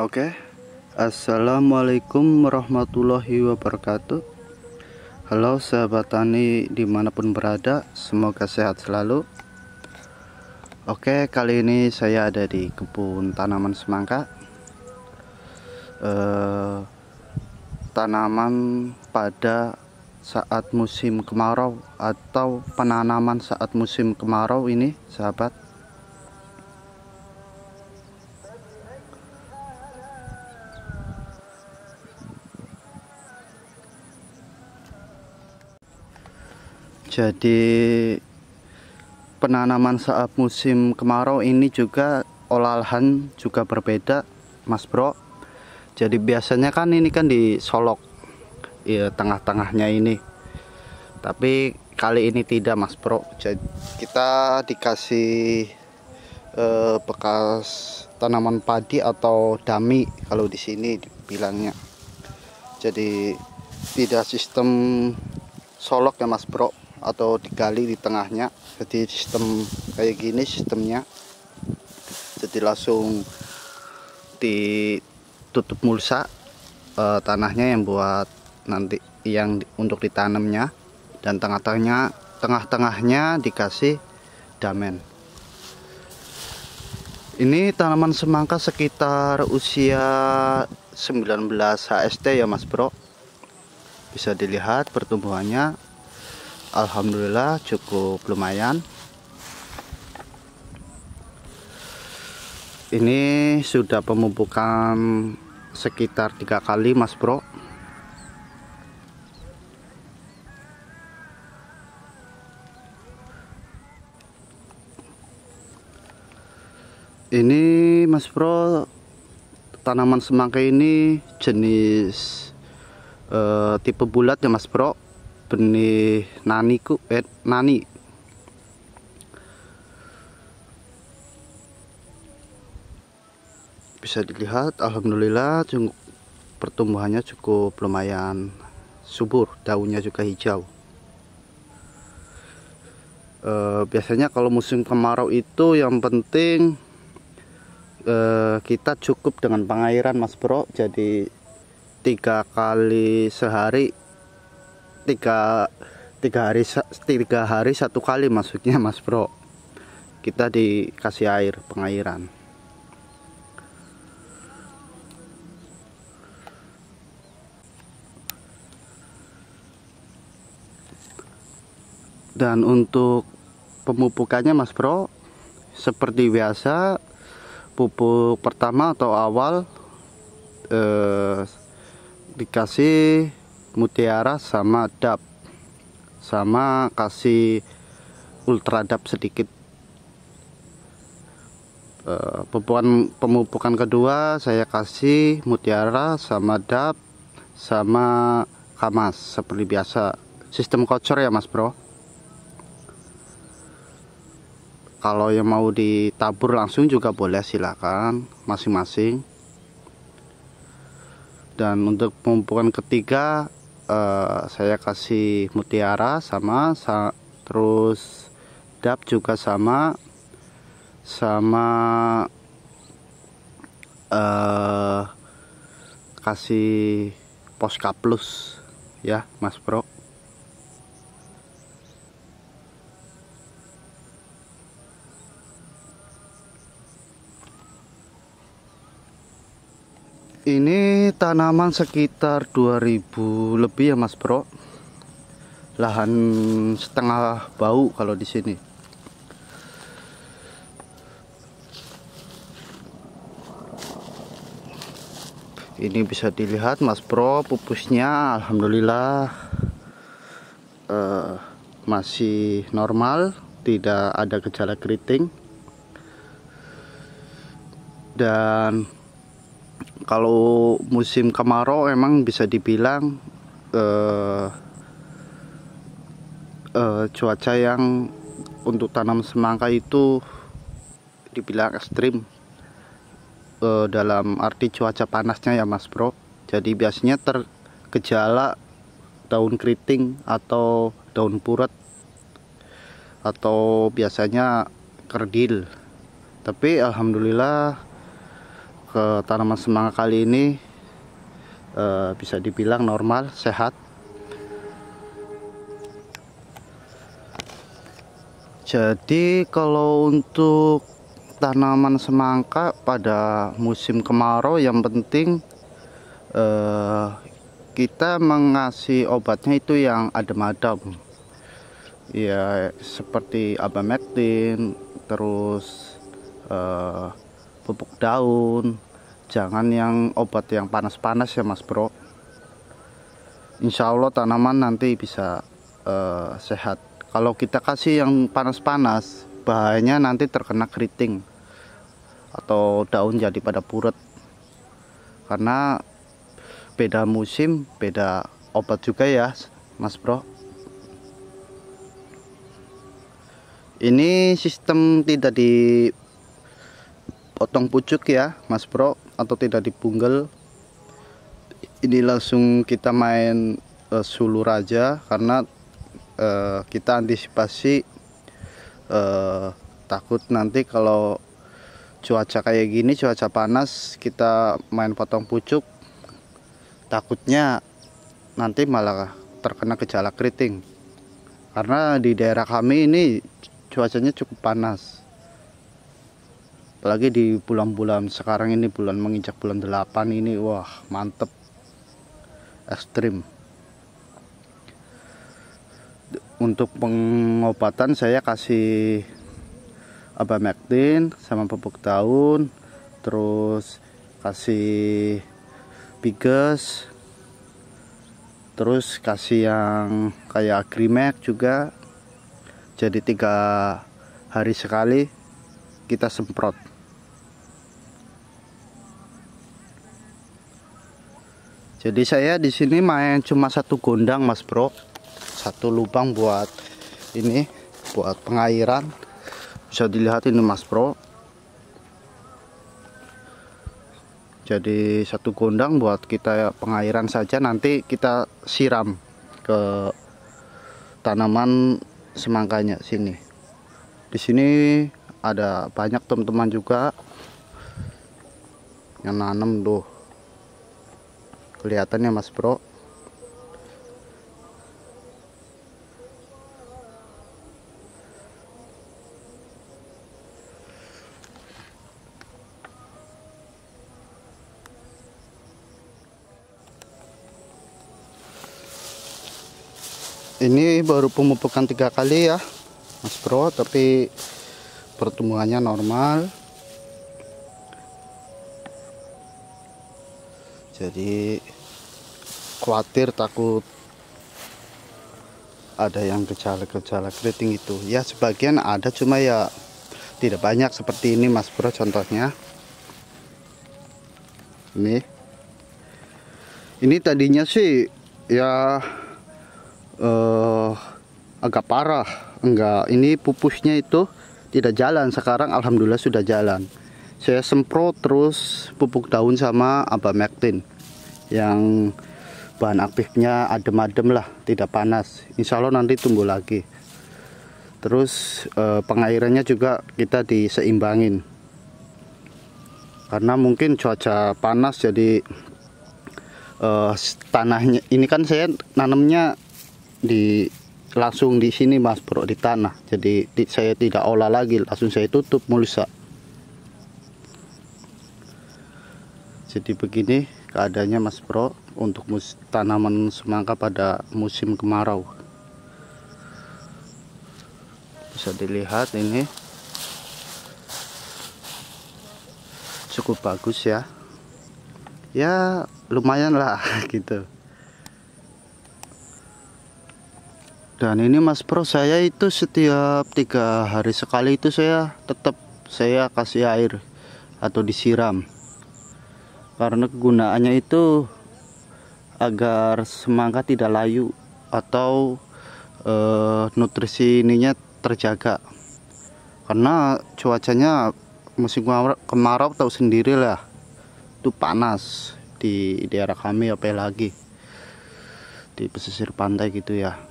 Oke, okay. Assalamualaikum warahmatullahi wabarakatuh. Halo sahabat tani dimanapun berada, semoga sehat selalu. Oke, okay, kali ini saya ada di kebun tanaman semangka. Eh, tanaman pada saat musim kemarau atau penanaman saat musim kemarau ini, sahabat jadi penanaman saat musim kemarau ini juga olahan juga berbeda mas bro jadi biasanya kan ini kan di solok ya tengah-tengahnya ini tapi kali ini tidak mas bro jadi kita dikasih eh, bekas tanaman padi atau dami kalau di sini bilangnya jadi tidak sistem solok ya mas bro atau digali di tengahnya jadi sistem kayak gini sistemnya jadi langsung ditutup mulsa e, tanahnya yang buat nanti yang untuk ditanamnya dan tengah-tengahnya tengah-tengahnya dikasih damen ini tanaman semangka sekitar usia 19 HST ya mas bro bisa dilihat pertumbuhannya Alhamdulillah cukup lumayan ini sudah pemupukan sekitar tiga kali mas bro ini mas bro tanaman semangka ini jenis uh, tipe bulat ya mas bro benih naniku eh nani bisa dilihat alhamdulillah cukup pertumbuhannya cukup lumayan subur daunnya juga hijau e, biasanya kalau musim kemarau itu yang penting e, kita cukup dengan pengairan mas bro jadi tiga kali sehari tiga tiga hari tiga hari satu kali masuknya mas bro kita dikasih air pengairan dan untuk pemupukannya mas bro seperti biasa pupuk pertama atau awal eh, dikasih mutiara sama dap sama kasih ultra dap sedikit eh, pemupukan pemupukan kedua saya kasih mutiara sama dap sama kamas seperti biasa sistem kocor ya mas bro kalau yang mau ditabur langsung juga boleh silakan masing-masing dan untuk pemupukan ketiga Eh, saya kasih mutiara sama sa terus dap juga sama sama uh, kasih poska plus ya mas bro ini tanaman sekitar 2000 lebih ya Mas Bro lahan setengah bau kalau di sini ini bisa dilihat Mas Bro pupusnya Alhamdulillah uh, masih normal tidak ada gejala keriting dan kalau musim kemarau emang bisa dibilang uh, uh, cuaca yang untuk tanam semangka itu dibilang ekstrim uh, dalam arti cuaca panasnya ya mas bro jadi biasanya terkejala daun keriting atau daun purut atau biasanya kerdil tapi alhamdulillah ke tanaman semangka kali ini eh, bisa dibilang normal, sehat. Jadi kalau untuk tanaman semangka pada musim kemarau yang penting eh, kita mengasih obatnya itu yang adem-adem ya seperti abamectin terus Uh, pupuk daun jangan yang obat yang panas-panas ya mas bro Insya Allah tanaman nanti bisa uh, sehat kalau kita kasih yang panas-panas bahayanya nanti terkena keriting atau daun jadi pada purut karena beda musim beda obat juga ya mas bro ini sistem tidak di potong pucuk ya mas bro atau tidak dipunggul. ini langsung kita main uh, eh, sulur aja karena uh, kita antisipasi uh, takut nanti kalau cuaca kayak gini cuaca panas kita main potong pucuk takutnya nanti malah terkena gejala keriting karena di daerah kami ini cuacanya cukup panas apalagi di bulan-bulan sekarang ini bulan menginjak bulan 8 ini wah mantep ekstrim untuk pengobatan saya kasih abamectin sama pupuk daun terus kasih pigas terus kasih yang kayak agrimac juga jadi tiga hari sekali kita semprot jadi saya di sini main cuma satu gondang mas bro satu lubang buat ini buat pengairan bisa dilihat ini mas bro jadi satu gondang buat kita pengairan saja nanti kita siram ke tanaman semangkanya sini di sini ada banyak teman-teman juga yang nanam tuh kelihatannya mas bro ini baru pemupukan tiga kali ya mas bro tapi pertumbuhannya normal jadi khawatir takut ada yang gejala-gejala keriting itu ya sebagian ada cuma ya tidak banyak seperti ini mas bro contohnya ini ini tadinya sih ya eh, agak parah enggak ini pupusnya itu tidak jalan sekarang alhamdulillah sudah jalan saya semprot terus pupuk daun sama apa abamectin yang bahan aktifnya adem-adem lah tidak panas insya Allah nanti tumbuh lagi terus eh, pengairannya juga kita diseimbangin karena mungkin cuaca panas jadi eh, tanahnya ini kan saya nanamnya di langsung di sini mas bro di tanah jadi di, saya tidak olah lagi langsung saya tutup mulsa jadi begini keadaannya mas bro untuk mus tanaman semangka pada musim kemarau bisa dilihat ini cukup bagus ya ya lumayan lah gitu dan ini Mas bro saya itu setiap tiga hari sekali itu saya tetap saya kasih air atau disiram karena kegunaannya itu agar semangka tidak layu atau e, nutrisi ininya terjaga karena cuacanya musim kemarau, kemarau tahu sendiri lah itu panas di daerah kami apalagi di pesisir pantai gitu ya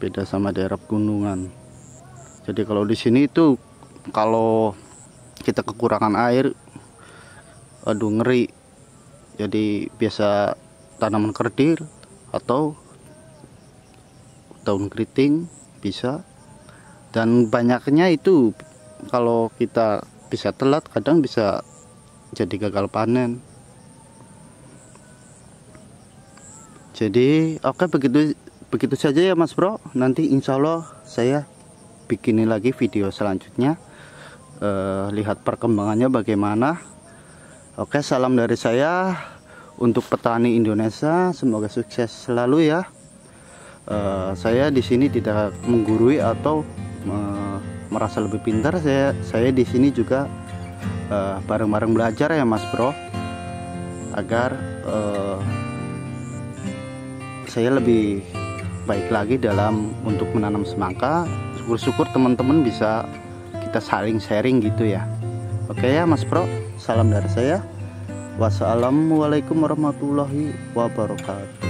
beda sama daerah gunungan. jadi kalau di sini itu kalau kita kekurangan air aduh ngeri jadi biasa tanaman kerdil atau daun keriting bisa dan banyaknya itu kalau kita bisa telat kadang bisa jadi gagal panen jadi oke okay, begitu begitu saja ya mas bro nanti insya Allah saya bikinin lagi video selanjutnya uh, lihat perkembangannya bagaimana oke salam dari saya untuk petani Indonesia semoga sukses selalu ya uh, saya di sini tidak menggurui atau uh, merasa lebih pintar saya saya di sini juga bareng-bareng uh, belajar ya mas bro agar uh, saya lebih baik lagi dalam untuk menanam semangka syukur-syukur teman-teman bisa kita saling sharing gitu ya oke ya mas bro salam dari saya wassalamualaikum warahmatullahi wabarakatuh